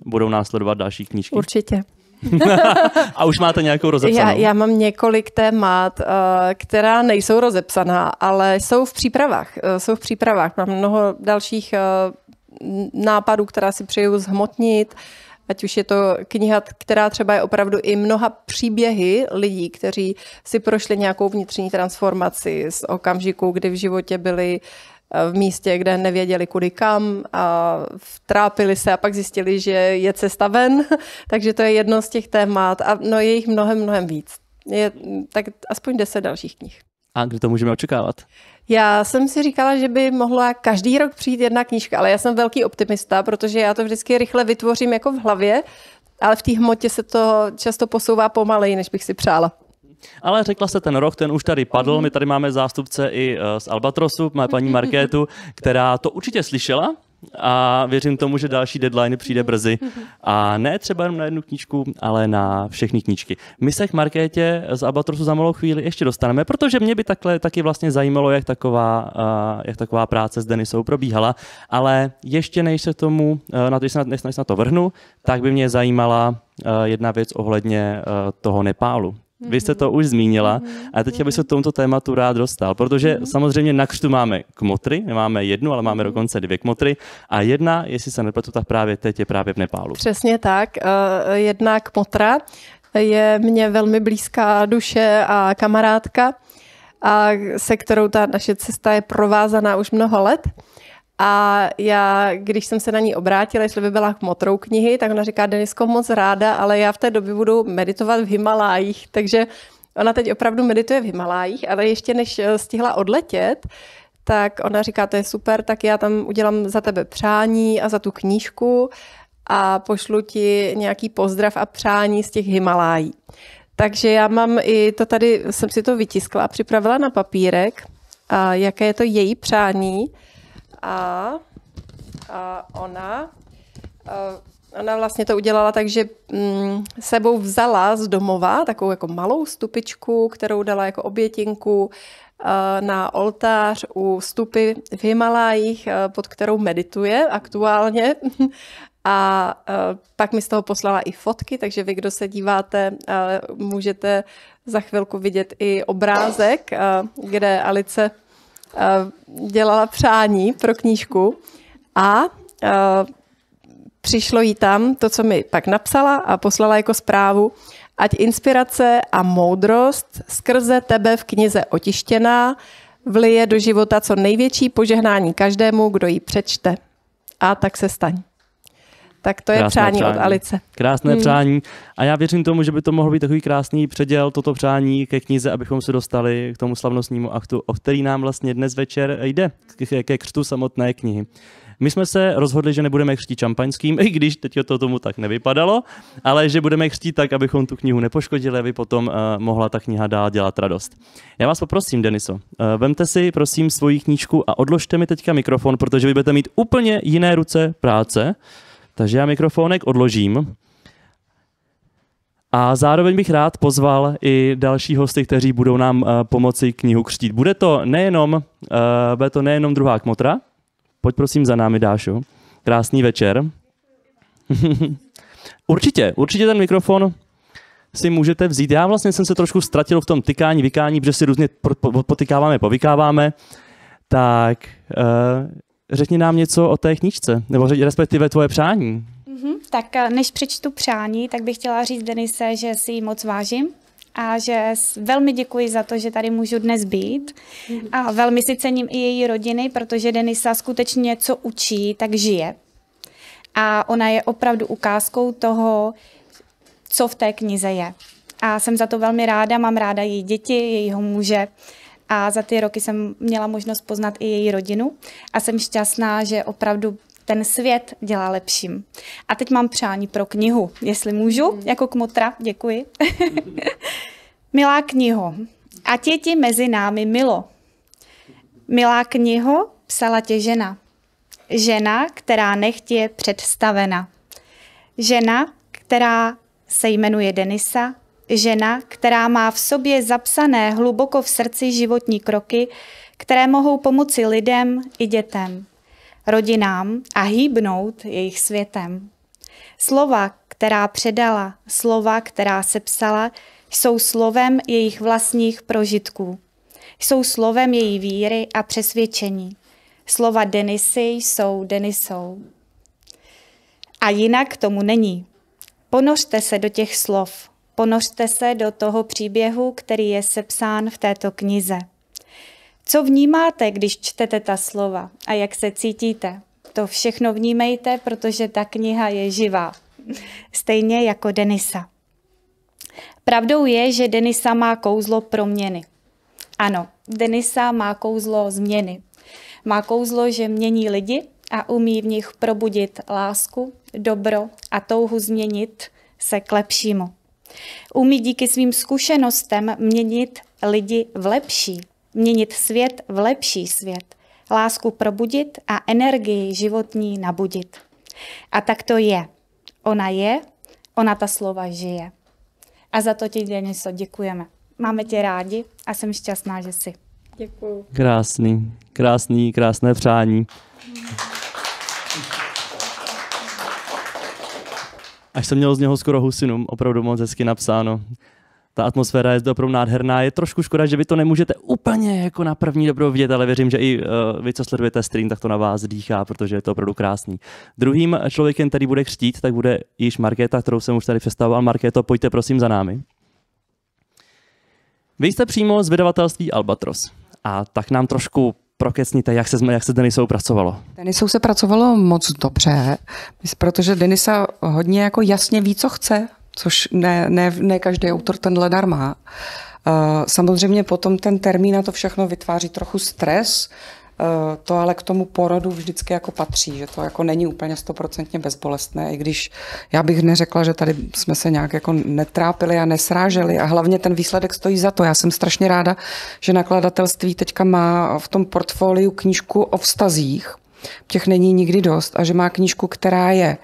Budou následovat další knížky? Určitě. [laughs] a už máte nějakou rozepsanou? Já, já mám několik témat, eh, která nejsou rozepsaná, ale jsou v přípravách. Eh, jsou v přípravách. Mám mnoho dalších eh, nápadů, která si přeju zhmotnit, ať už je to kniha, která třeba je opravdu i mnoha příběhy lidí, kteří si prošli nějakou vnitřní transformaci z okamžiku, kdy v životě byli uh, Eh, v místě, kde nevěděli kudy kam a trápili se a pak zjistili, že je cesta ven, [laughs] takže to je jedno z těch témat a no je jich mnohem, mnohem víc. Je tak aspoň deset dalších knih. A kdy to můžeme očekávat? Já jsem si říkala, že by mohla každý rok přijít jedna knížka, ale já jsem velký optimista, protože já to vždycky rychle vytvořím jako v hlavě, ale v té hmotě se to často posouvá pomaleji, než bych si přála. Ale řekla se ten roh, ten už tady padl, my tady máme zástupce i eh, z Albatrosu, má paní Markétu, [laughs] která to určitě slyšela, a věřím tomu, že další deadline přijde brzy. A ne třeba jenom na jednu knížku, ale na všechny knížky. My se k Markétě z Albatrosu za malou chvíli ještě dostaneme, protože mě by takhle taky vlastně zajímalo, jak taková, eh, jak taková práce s Denisou probíhala, ale ještě než se tomu, eh, než se na to vrhnu, tak by mě zajímala jedna věc ohledně toho Nepálu. Vy jste to už zmínila a teď bych se k tomuto tématu rád dostal, protože mhm. samozřejmě na křtu máme kmotry, nemáme jednu, ale máme mhm. dokonce dvě kmotry a jedna, jestli se nepletu, tak právě teď je právě v Nepálu. Přesně tak, eh, jedna kmotra je mě velmi blízká duše a kamarádka, a se kterou ta naše cesta je provázaná už mnoho let. A já, když jsem se na ní obrátila, jestli by byla k motrou knihy, tak ona říká, Denisko, moc ráda, ale já v té době budu meditovat v Himalájích. Takže ona teď opravdu medituje v Himalájích, ale ještě než eh, stihla odletět, tak ona říká, to je super, tak já tam udělám za tebe přání a za tu knížku a pošlu ti nějaký pozdrav a přání z těch Himalájí. Takže já mám i to tady, jsem si to vytiskla a připravila na papírek, a jaké je to její přání a, a ona, ona vlastně to udělala tak, že mm, sebou vzala z domova takovou jako malou stupičku, kterou dala jako obětinku na oltář u stupy v Himalájích, pod kterou medituje aktuálně. [laughs] A pak mi z toho poslala i fotky, takže vy, kdo se díváte, můžete za chvilku vidět i obrázek, kde Alice Eh, dělala přání pro knížku a eh, přišlo jí tam to, co mi pak napsala a poslala jako zprávu, ať inspirace a moudrost skrze tebe v knize otištěná vlije do života co největší požehnání každému, kdo ji přečte. A tak se staň. Tak to je přání, přání od Alice. Krásné hmm. přání. A já věřím tomu, že by to mohl být takový krásný předěl, toto přání ke knize, abychom se dostali k tomu slavnostnímu aktu, o který nám vlastně dnes večer jde, ke křtu samotné knihy. My jsme se rozhodli, že nebudeme křtít čampaňským, [laughs] i když teď to tomu tak nevypadalo, ale že budeme křtít tak, abychom tu knihu nepoškodili, aby potom uh, mohla ta kniha dál dělat radost. Já vás poprosím, Deniso, uh, vemte si prosím svoji knížku a odložte mi teďka mikrofon, protože vy budete mít úplně jiné ruce práce. Uh, takže já mikrofonek odložím. A zároveň bych rád pozval i další hosty, kteří budou nám eh, pomoci knihu křtít. Bude to nejenom, eh, bude to nejenom druhá kmotra. Pojď prosím za námi, Dášu. Krásný večer. [laughs] určitě, určitě ten mikrofon si můžete vzít. Já vlastně jsem se trošku ztratil v tom tykání, vykání, protože si různě potykáváme, povykáváme. Tak eh, Řekni nám něco o té knížce, nebo respektive tvoje přání. Mm-hmm. Tak eh, než přečtu přání, tak bych chtěla říct Denise, že si ji moc vážím a že velmi děkuji za to, že tady můžu dnes být. A velmi si cením i její rodiny, protože Denisa skutečně něco učí, tak žije. A ona je opravdu ukázkou toho, co v té knize je. A jsem za to velmi ráda, mám ráda její děti, jejího muže a za ty roky jsem měla možnost poznat i její rodinu a jsem šťastná, že opravdu ten svět dělá lepším. A teď mám přání pro knihu, jestli můžu, mm. jako kmotra, děkuji. [laughs] Milá kniho, A je ti mezi námi milo. Milá kniho, psala tě žena. Žena, která nechtě je představena. Žena, která se jmenuje Denisa Žena, která má v sobě zapsané hluboko v srdci životní kroky, které mohou pomoci lidem i dětem, rodinám a hýbnout jejich světem. Slova, která předala, slova, která sepsala, jsou slovem jejich vlastních prožitků. Jsou slovem její víry a přesvědčení. Slova Denisy jsou Denisou. A jinak tomu není. Ponořte se do těch slov, Ponořte se do toho příběhu, který je sepsán v této knize. Co vnímáte, když čtete ta slova a jak se cítíte? To všechno vnímejte, protože ta kniha je živá. Stejně jako Denisa. Pravdou je, že Denisa má kouzlo proměny. Ano, Denisa má kouzlo změny. Má kouzlo, že mění lidi a umí v nich probudit lásku, dobro a touhu změnit se k lepšímu. Umí díky svým zkušenostem měnit lidi v lepší, měnit svět v lepší svět, lásku probudit a energii životní nabudit. A tak to je. Ona je, ona ta slova žije. A za to ti, Deniso, děkujeme. Máme tě rádi a jsem šťastná, že jsi. Děkuju. Krásný, krásný, krásné přání. Mm. Až jsem měl z něho skoro husinum, no, opravdu moc hezky napsáno. Ta atmosféra je zde opravdu nádherná. Je trošku škoda, že vy to nemůžete úplně jako na první dobro vidět, ale věřím, že i uh, vy, co sledujete stream, tak to na vás dýchá, protože je to opravdu krásný. Druhým člověkem, který bude křtít, tak bude již Markéta, kterou jsem už tady představoval. Markéto, pojďte prosím za námi. Vy jste přímo z vydavatelství Albatros. A tak nám trošku prokecnite, jak se, jak se Denisou pracovalo? Denisou se pracovalo moc dobře, protože Denisa hodně jako jasně ví, co chce, což ne, ne, ne každý autor ten dar má. Uh, samozřejmě potom ten termín na to všechno vytváří trochu stres, Eh, to ale k tomu porodu vždycky jako patří, že to jako není úplně stoprocentně bezbolestné, i když já bych neřekla, že tady jsme se nějak jako netrápili a nesráželi a hlavně ten výsledek stojí za to. Já jsem strašně ráda, že nakladatelství teďka má v tom portfoliu knížku o vztazích, těch není nikdy dost a že má knížku, která je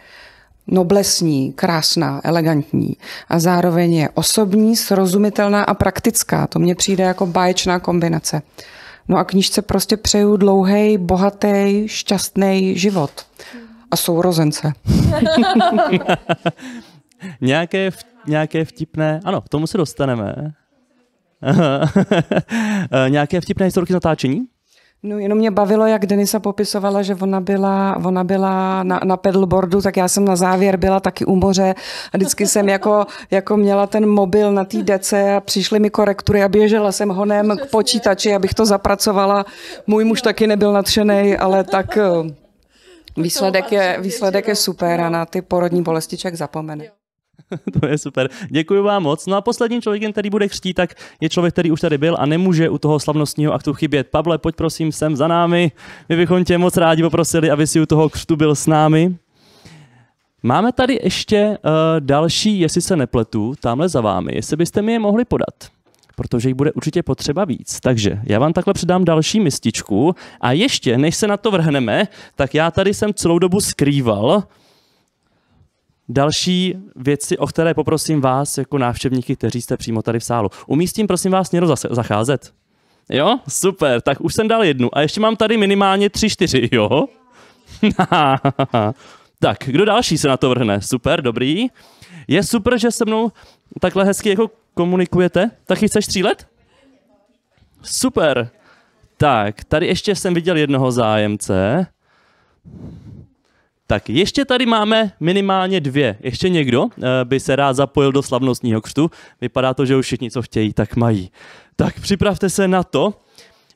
noblesní, krásná, elegantní a zároveň je osobní, srozumitelná a praktická. To mně přijde jako báječná kombinace. No a knižce prostě přeju dlouhý, bohatý, šťastný život. A sourozence. [laughs] nějaké, v, nějaké vtipné, ano, k tomu se dostaneme. [laughs] nějaké vtipné historiky z natáčení? No jenom mě bavilo, jak Denisa popisovala, že ona byla, ona byla na, na pedalboardu, tak já jsem na závěr byla taky u moře a vždycky jsem jako, jako měla ten mobil na té DC a přišly mi korektury a běžela jsem honem k počítači, abych to zapracovala. Můj muž taky nebyl nadšený, ale tak eh, výsledek je, výsledek je super a na ty porodní bolestiček zapomene. [laughs] to je super. Děkuji vám moc. No a posledním člověkem, který bude křtít, tak je člověk, který už tady byl a nemůže u toho slavnostního aktu chybět. Pavle, pojď prosím sem za námi. My bychom tě moc rádi poprosili, aby si u toho křtu byl s námi. Máme tady ještě uh, další, jestli se nepletu, tamhle za vámi, jestli byste mi je mohli podat protože jich bude určitě potřeba víc. Takže já vám takhle předám další mističku a ještě, než se na to vrhneme, tak já tady jsem celou dobu skrýval, Další věci, o které poprosím vás jako návštěvníky, kteří jste přímo tady v sálu. Umístím, prosím vás, někdo zacházet? Jo? Super, tak už jsem dal jednu. A ještě mám tady minimálně tři, čtyři, jo? [laughs] tak, kdo další se na to vrhne? Super, dobrý. Je super, že se mnou takhle hezky jako komunikujete. Taky chceš střílet? Super. Tak, tady ještě jsem viděl jednoho zájemce. Tak ještě tady máme minimálně dvě. Ještě někdo eh, by se rád zapojil do slavnostního křtu. Vypadá to, že už všichni, co chtějí, tak mají. Tak připravte se na to.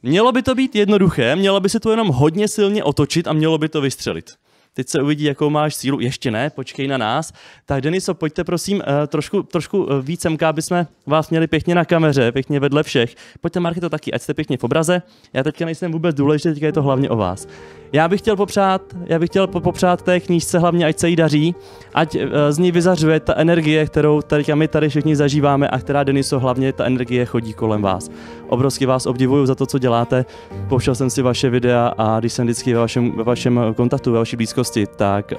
Mělo by to být jednoduché, mělo by se to jenom hodně silně otočit a mělo by to vystřelit. Teď se uvidí, jakou máš sílu. Ještě ne, počkej na nás. Tak Deniso, pojďte prosím eh, trošku, trošku eh, víc semka, aby jsme vás měli pěkně na kameře, pěkně vedle všech. Pojďte, Marky, to taky, ať jste pěkně v obraze. Já teďka nejsem vůbec důležitý, teďka je to hlavně o vás. Já bych chtěl popřát, já bych chtěl popřát té knížce hlavně, ať se jí daří, ať eh, z ní vyzařuje ta energie, kterou tady, my tady všichni zažíváme a která Deniso hlavně ta energie chodí kolem vás. Obrovsky vás obdivuju za to, co děláte. Poušel jsem si vaše videa a když jsem vždycky ve vašem, ve vašem eh, kontaktu, ve vaší blízkosti, tak uh,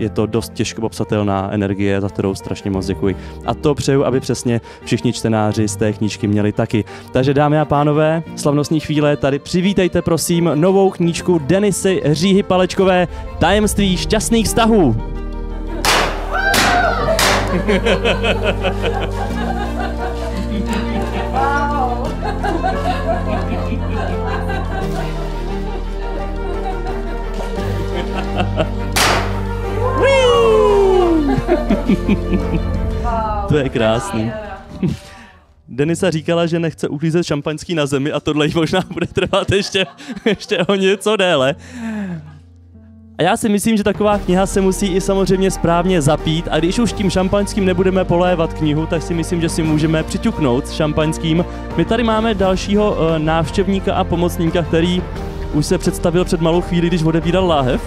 je to dost těžko popsatelná energie, za kterou strašně moc děkuji. A to přeju, aby přesně všichni čtenáři z té knížky měli taky. Takže dámy a pánové, slavnostní chvíle, tady přivítejte prosím novou knížku Denis si Říhy Palečkové tajemství šťastných vztahů. [laughs] to je krásný. Denisa říkala, že nechce uklízet šampaňský na zemi a tohle jí možná bude trvat ještě, [laughs] ještě o něco déle. A já si myslím, že taková kniha se musí i samozřejmě správně zapít a když už tím šampaňským nebudeme polévat knihu, tak si myslím, že si můžeme přiťuknout s šampaňským. My tady máme dalšího eh, návštěvníka a pomocníka, který už se představil před malou chvíli, když odebíral láhev.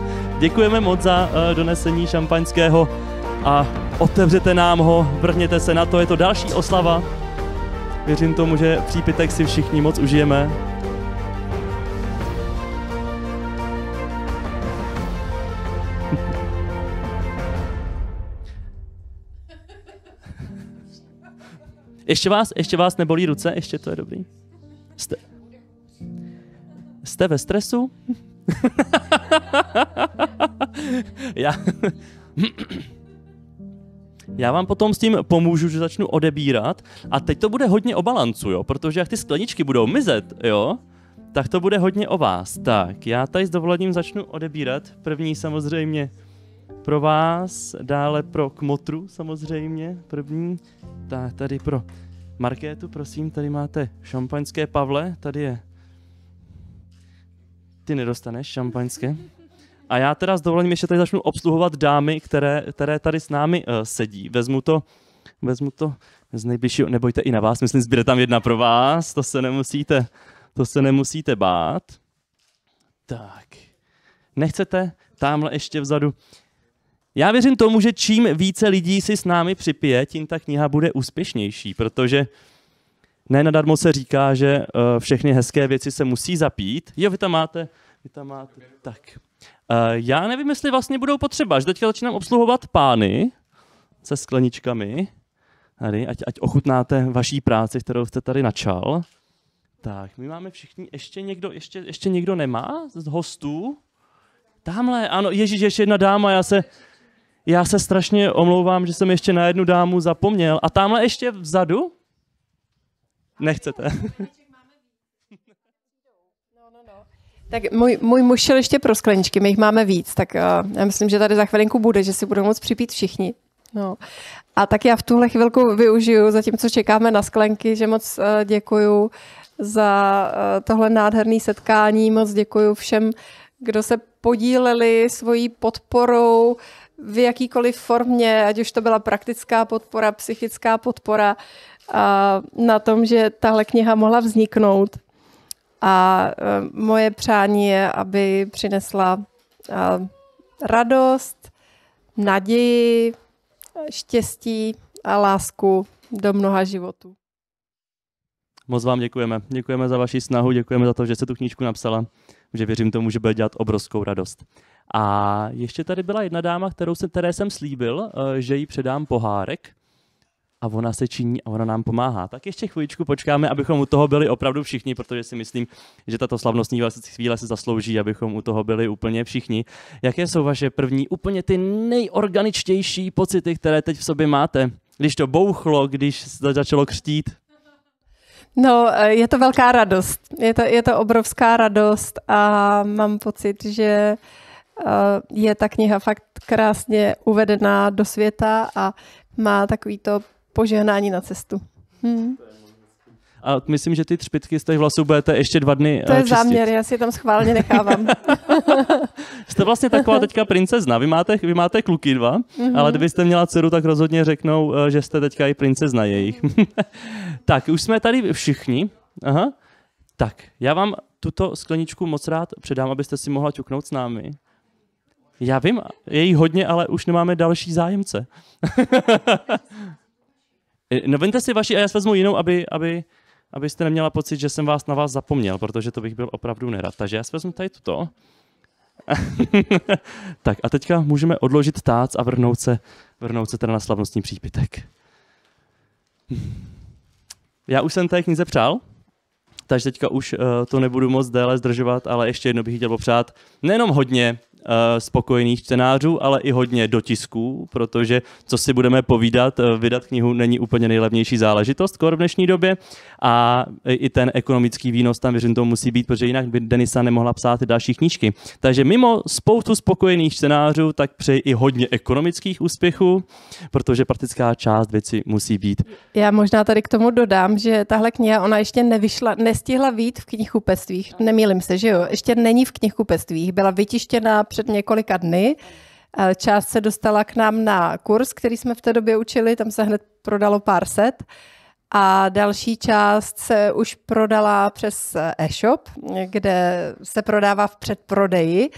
[laughs] Děkujeme moc za eh, donesení šampaňského a Otevřete nám ho, vrhněte se na to, je to další oslava. Věřím tomu, že přípitek si všichni moc užijeme. [laughs] Ještě vás, ještě vás nebolí ruce, ještě to je dobrý. Jste, jste ve stresu? [laughs] Já... Hmm. Já vám potom s tím pomůžu, že začnu odebírat a teď to bude hodně o balancu, jo, protože jak ty skleničky budou mizet, jo, tak to bude hodně o vás. Tak, já tady s dovolením začnu odebírat. První samozřejmě pro vás, dále pro Kmotru samozřejmě, první. Tak, tady pro Markétu, prosím, tady máte šampaňské Pavle, tady je... Ty nedostaneš šampaňské? A já teda s dovolením ještě tady začnu obsluhovat dámy, které, které tady s námi uh, sedí. Vezmu to, vezmu to z nejbližšího, nebojte i na vás, myslím, zbyde tam jedna pro vás, to se nemusíte, to se nemusíte bát. Tak, nechcete? Tamhle ještě vzadu. Já věřím tomu, že čím více lidí si s námi připije, tím ta kniha bude úspěšnější, protože ne nadarmo se říká, že eh, všechny hezké věci se musí zapít. Jo, vy tam máte, vy tam máte, tak. Eh, já nevím, jestli vlastně budou potřeba, že teďka začínám obsluhovat pány se skleničkami. Tady, ať, ať ochutnáte vaší práci, kterou jste tady načal. Tak, my máme všichni, ještě někdo, ještě, ještě někdo nemá z hostů? Tamhle, ano, ježíš, ještě jedna dáma, já se, já se strašně omlouvám, že jsem ještě na jednu dámu zapomněl. A tamhle ještě vzadu? Nechcete. [laughs] Tak můj, můj muž šel ještě pro skleničky, my jich máme víc, tak uh, já myslím, že tady za chvilinku bude, že si budou moc připít všichni. No. A tak já v tuhle chvilku využiju, zatímco čekáme na sklenky, že moc uh, děkuju za uh, tohle nádherné setkání, moc děkuju všem, kdo se podíleli svojí podporou v jakýkoliv formě, ať už to byla praktická podpora, psychická podpora, uh, na tom, že tahle kniha mohla vzniknout. A e, moje přání je, aby přinesla e, radost, naději, štěstí a lásku do mnoha životů. Moc vám děkujeme. Děkujeme za vaši snahu, děkujeme za to, že jste tu knížku napsala, že věřím tomu, že bude dělat obrovskou radost. A ještě tady byla jedna dáma, kterou se, které jsem slíbil, e, že jí předám pohárek a ona se činí a ona nám pomáhá. Tak ještě chvíličku počkáme, abychom u toho byli opravdu všichni, protože si myslím, že tato slavnostní chvíle se zaslouží, abychom u toho byli úplně všichni. Jaké jsou vaše první, úplně ty nejorganičtější pocity, které teď v sobě máte? Když to bouchlo, když se začalo křtít? No, eh, je to velká radost. Je to, je to obrovská radost a mám pocit, že eh, je ta kniha fakt krásně uvedená do světa a má takový to požehnání na cestu. Hmm. A myslím, že ty třpitky z těch vlasů budete ještě dva dny To je eh, čistit. záměr, já si je tam schválně nechávám. [laughs] jste vlastně taková teďka princezna. Vy máte, vy máte kluky dva, mm-hmm. ale kdybyste měla dceru, tak rozhodně řeknou, eh, že jste teďka i princezna jejich. [laughs] tak, už jsme tady všichni. Aha. Tak, já vám tuto skleničku moc rád předám, abyste si mohla ťuknout s námi. Já vím, je jí hodně, ale už nemáme další zájemce. [laughs] Eh, no vente si vaši a já si vezmu jinou, aby, aby, abyste neměla pocit, že jsem vás na vás zapomněl, protože to bych byl opravdu nerad. Takže já si vezmu tady tuto. [laughs] tak a teďka můžeme odložit tác a vrhnout se, vrhnout se teda na slavnostní přípitek. já už jsem té knize přál, takže teďka už uh, to nebudu moc déle zdržovat, ale ještě jedno bych chtěl popřát nejenom hodně Eh, spokojených čtenářů, ale i hodně dotisků, protože co si budeme povídat, eh, vydat knihu není úplně nejlevnější záležitost kor v dnešní době a i ten ekonomický výnos tam věřím tomu musí být, protože jinak by Denisa nemohla psát i další knížky. Takže mimo spoustu spokojených čtenářů, tak přeji i hodně ekonomických úspěchů, protože praktická část věci musí být. Já možná tady k tomu dodám, že tahle kniha, ona ještě nevyšla, nestihla vít v knihkupectvích, nemýlim se, že jo, ještě není v knihkupectvích, byla vytištěna před několika dny. Eh, část se dostala k nám na kurz, který jsme v té době učili, tam se hned prodalo pár set. A další část se už prodala přes eh, e-shop, kde se prodává v předprodeji.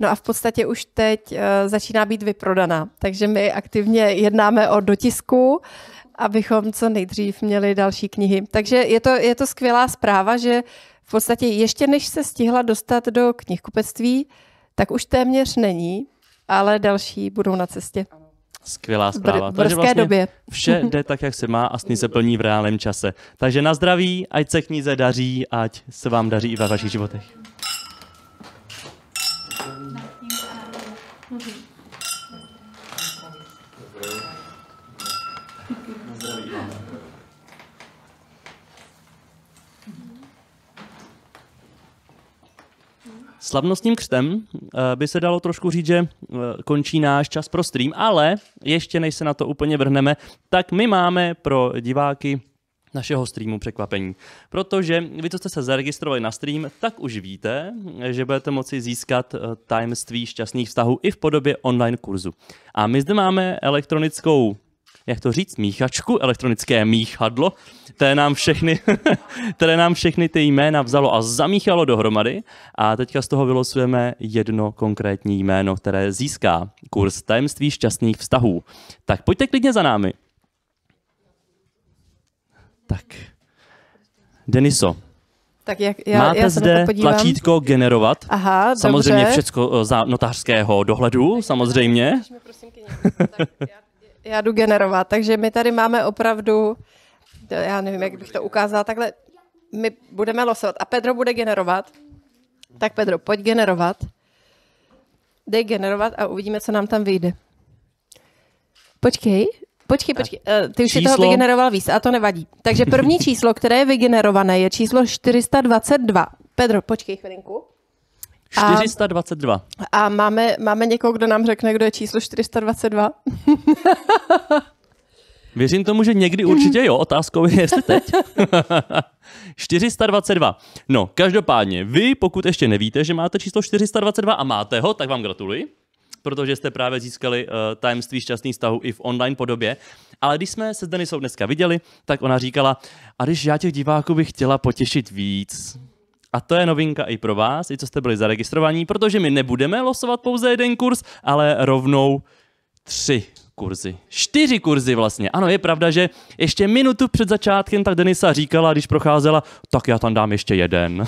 No a v podstatě už teď eh, začíná být vyprodaná. Takže my aktivně jednáme o dotisku, abychom co nejdřív měli další knihy. Takže je to, je to skvělá zpráva, že v podstatě ještě než se stihla dostat do knihkupectví, tak už téměř není, ale další budou na cestě. Skvělá zpráva. Br- Takže vlastně době. vše jde tak, jak se má a sny se plní v reálném čase. Takže na zdraví, ať se knize daří, ať se vám daří i ve vašich životech. Mm-hmm. Slavnostním křtem eh, by se dalo trošku říct, že eh, končí náš čas pro stream, ale ještě než se na to úplně vrhneme, tak my máme pro diváky našeho streamu překvapení. Protože vy, co jste se zaregistrovali na stream, tak už víte, že budete moci získat eh, tajemství šťastných vztahů i v podobě online kurzu. A my zde máme elektronickou jak to říct, míchačku, elektronické míchadlo, které nám všechny, [laughs] které nám všechny ty jména vzalo a zamíchalo dohromady. A teďka z toho vylosujeme jedno konkrétní jméno, které získá kurz tajemství šťastných vztahů. Tak pojďte klidně za námi. Tak, Deniso, tak jak, já, Máte já zde to tlačítko generovat. Aha, samozřejmě všechno eh, za notářského dohledu, samozřejmě. tak já jdu generovat, takže my tady máme opravdu, já nevím, jak bych to ukázala, takhle my budeme losovat a Pedro bude generovat. Tak Pedro, pojď generovat. Dej generovat a uvidíme, co nám tam vyjde. Počkej, počkej, počkej. Eh, ty už číslo... si toho vygeneroval víc a to nevadí. Takže první [laughs] číslo, které je vygenerované, je číslo 422. Pedro, počkej chvilinku. 422. A, a máme, máme někoho, kdo nám řekne, kdo je číslo 422? [laughs] Věřím tomu, že někdy určitě jo, otázkou je, jestli teď. 422. [laughs] No, každopádně, vy pokud ještě nevíte, že máte číslo 422 a máte ho, tak vám gratuluji, protože jste právě získali uh, tajemství šťastných vztahů i v online podobě. Ale když jsme se s Denisou dneska viděli, tak ona říkala, a když já těch diváků bych chtěla potěšit víc, a to je novinka i pro vás, i co jste byli zaregistrovaní, protože my nebudeme losovat pouze jeden kurz, ale rovnou tři kurzy. Čtyři kurzy vlastně. Ano, je pravda, že ještě minutu před začátkem tak Denisa říkala, když procházela, tak já tam dám ještě jeden.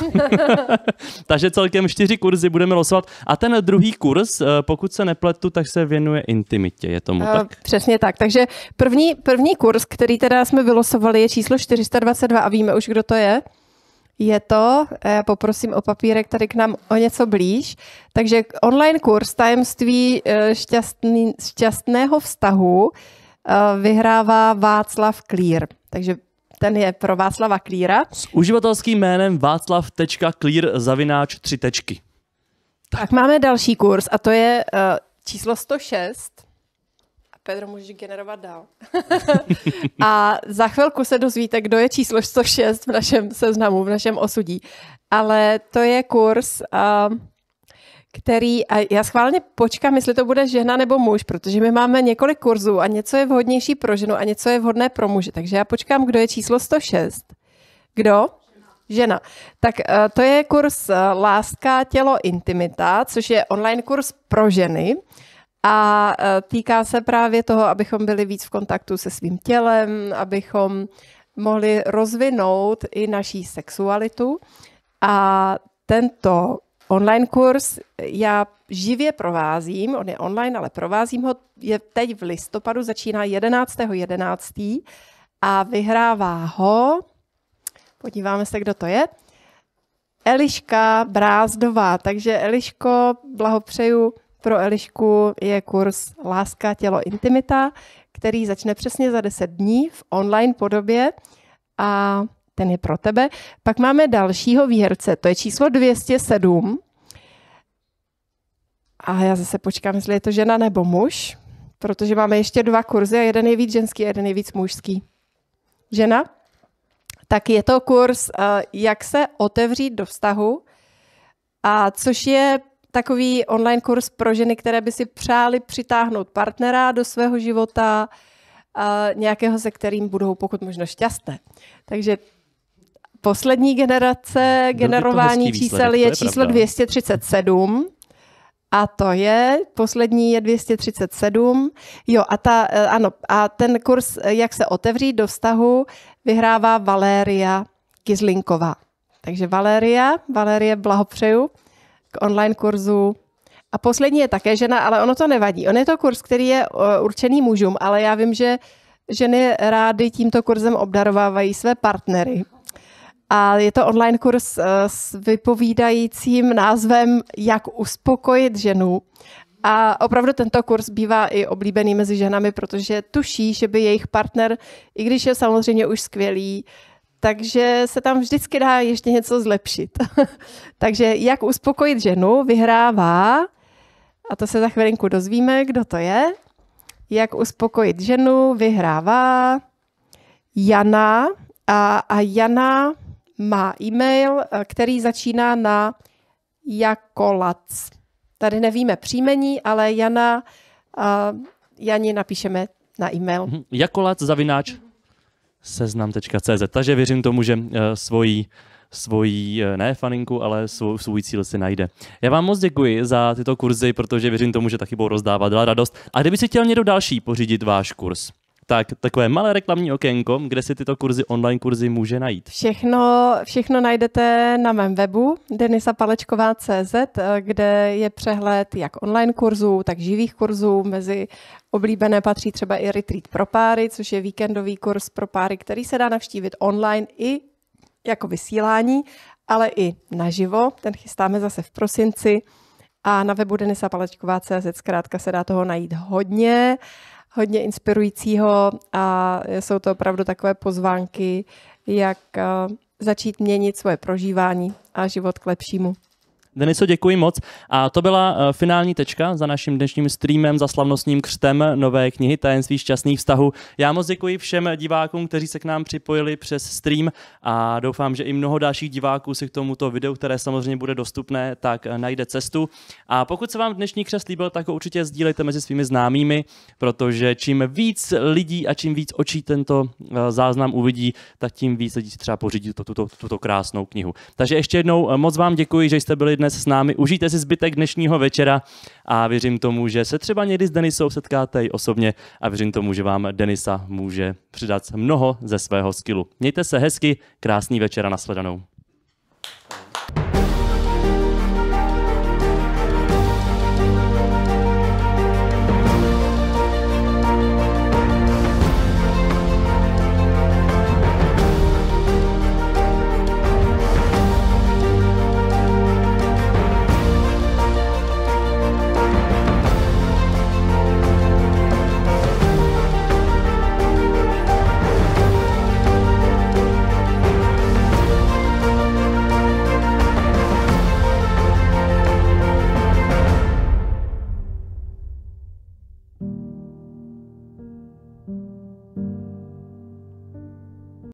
[laughs] Takže celkem čtyři kurzy budeme losovat. A ten druhý kurz, eh, pokud se nepletu, tak se věnuje intimitě, je tomu uh, tak? Přesně tak. Takže první, první kurz, který teda jsme vylosovali, je číslo 422 a víme už, kdo to je je to, já eh, poprosím o papírek tady k nám o něco blíž, takže online kurz tajemství eh, šťastný, šťastného vztahu eh, vyhrává Václav Klír. Takže ten je pro Václava Klíra. S uživatelským jménem Václav.Klír zavináč tři tečky. Tak. tak máme další kurz a to je číslo 106 Pedro, můžeš generovat dál. [laughs] a za chvilku se dozvíte, kdo je číslo 106 v našem seznamu, v našem osudí. Ale to je kurz, který, a já schválně počkám, jestli to bude žena nebo muž, protože my máme několik kurzů a něco je vhodnější pro ženu a něco je vhodné pro muže. Takže já počkám, kdo je číslo 106. Kdo? žena. Tak e, to je kurz e, Láska, tělo, intimita, což je online kurz pro ženy. A e, týká se právě toho, abychom byli víc v kontaktu se svým tělem, abychom mohli rozvinout i naší sexualitu. A tento online kurz já živě provázím, on je online, ale provázím ho, je teď v listopadu, začíná 11.11. 11. a vyhrává ho, podíváme se, kdo to je, Eliška Brázdová. Takže Eliško, blahopřeju pro Elišku je kurz Láska, tělo, intimita, který začne přesně za 10 dní v online podobě a ten je pro tebe. Pak máme dalšího výherce, to je číslo 207. A já zase počkám, jestli je to žena nebo muž, protože máme ještě dva kurzy a jeden je víc ženský a jeden je víc mužský. Žena? Tak je to kurz, eh, jak se otevřít do vztahu, a což je takový online kurz pro ženy, které by si přáli přitáhnout partnera do svého života, nějakého, se kterým budou pokud možno šťastné. Takže poslední generace generování čísel je, je číslo pravda. 237. A to je, poslední je 237. Jo, a, ta, e, ano, a ten kurz, e, jak se otevřít do vztahu, vyhrává Valéria Kizlinková. Takže Valéria, Valérie, blahopřeju k online kurzu. A poslední je také žena, ale ono to nevadí. On je to kurz, který je eh, určený mužům, ale já vím, že ženy rády tímto kurzem obdarovávají své partnery. A je to online kurz eh, s vypovídajícím názvem Jak uspokojit ženu. A opravdu tento kurz bývá i oblíbený mezi ženami, protože tuší, že by jejich partner, i když je samozřejmě už skvělý, takže se tam vždycky dá ještě něco zlepšit. [laughs] takže jak uspokojit ženu vyhrává, a to se za chvilinku dozvíme, kdo to je, jak uspokojit ženu vyhrává Jana a, a Jana má e-mail, který začíná na jakolac. Tady nevíme příjmení, ale Jana, uh, Janě napíšeme na e-mail. Mhm. Jakolac zavináč seznam.cz. Takže věřím tomu, že svoji eh, svojí, eh, ne faninku, ale svůj, svůj cíl si najde. Já vám moc děkuji za tyto kurzy, protože věřím tomu, že taky budou rozdávat, dala radost. A kdyby si chtěl někdo další pořídit váš kurz, tak takové malé reklamní okénko, kde si tyto kurzy, online kurzy může najít. Všechno, všechno najdete na mém webu denisapalečková.cz, kde je přehled jak online kurzů, tak živých kurzů. Mezi oblíbené patří třeba i Retreat pro páry, což je víkendový kurz pro páry, který se dá navštívit online i jako vysílání, ale i naživo. Ten chystáme zase v prosinci. A na webu Denisa Palečková.cz zkrátka se dá toho najít hodně hodně inspirujícího a jsou to opravdu takové pozvánky, jak eh, začít měnit svoje prožívání a život k lepšímu. Deniso, děkuji moc. A to byla eh, finální tečka za naším dnešním streamem, za slavnostním křtem nové knihy Tajemství šťastných vztahů. Já moc děkuji všem divákům, kteří se k nám připojili přes stream a doufám, že i mnoho dalších diváků si k tomuto videu, které samozřejmě bude dostupné, tak eh, najde cestu. A pokud se vám dnešní křest líbil, tak ho určitě sdílejte mezi svými známými, protože čím víc lidí a čím víc očí tento eh, záznam uvidí, tak tím víc lidí třeba pořídí tuto, tuto, tuto krásnou knihu. Takže ještě jednou moc vám děkuji, že jste byli dnes dnes s námi. Užijte si zbytek dnešního večera a věřím tomu, že se třeba někdy s Denisou setkáte i osobně a věřím tomu, že vám Denisa může přidat mnoho ze svého skillu. Mějte se hezky, krásný večer a nasledanou.